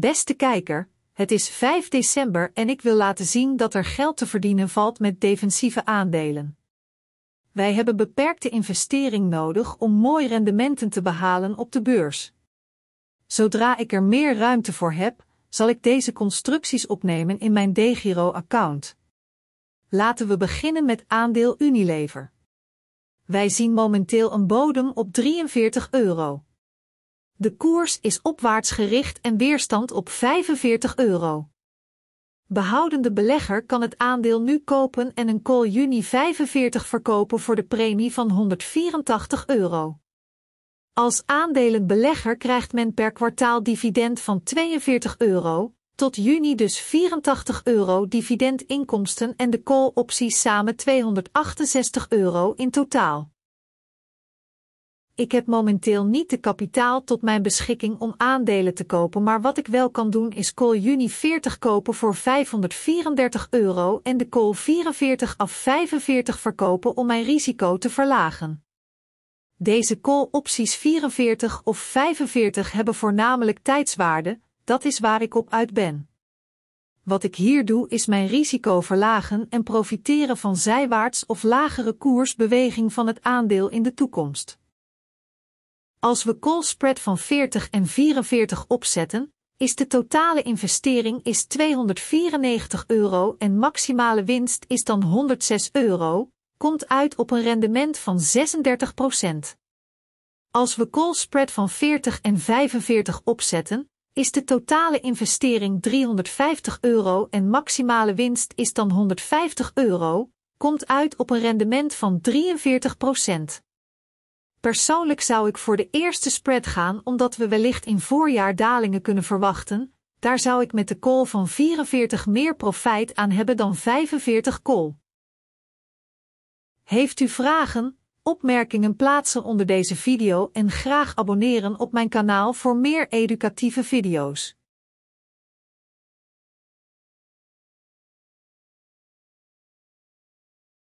Beste kijker, het is 5 december en ik wil laten zien dat er geld te verdienen valt met defensieve aandelen. Wij hebben beperkte investering nodig om mooi rendementen te behalen op de beurs. Zodra ik er meer ruimte voor heb, zal ik deze constructies opnemen in mijn DeGiro-account. Laten we beginnen met aandeel Unilever. Wij zien momenteel een bodem op 43 euro. De koers is opwaarts gericht en weerstand op 45 euro. Behoudende belegger kan het aandeel nu kopen en een call juni 45 verkopen voor de premie van 184 euro. Als belegger krijgt men per kwartaal dividend van 42 euro, tot juni dus 84 euro dividendinkomsten en de call-opties samen 268 euro in totaal. Ik heb momenteel niet de kapitaal tot mijn beschikking om aandelen te kopen, maar wat ik wel kan doen is call juni 40 kopen voor 534 euro en de call 44 af 45 verkopen om mijn risico te verlagen. Deze call-opties 44 of 45 hebben voornamelijk tijdswaarde, dat is waar ik op uit ben. Wat ik hier doe is mijn risico verlagen en profiteren van zijwaarts of lagere koersbeweging van het aandeel in de toekomst. Als we call spread van 40 en 44 opzetten, is de totale investering is 294 euro en maximale winst is dan 106 euro, komt uit op een rendement van 36 Als we call spread van 40 en 45 opzetten, is de totale investering 350 euro en maximale winst is dan 150 euro, komt uit op een rendement van 43 Persoonlijk zou ik voor de eerste spread gaan omdat we wellicht in voorjaar dalingen kunnen verwachten. Daar zou ik met de call van 44 meer profijt aan hebben dan 45 call. Heeft u vragen, opmerkingen plaatsen onder deze video en graag abonneren op mijn kanaal voor meer educatieve video's.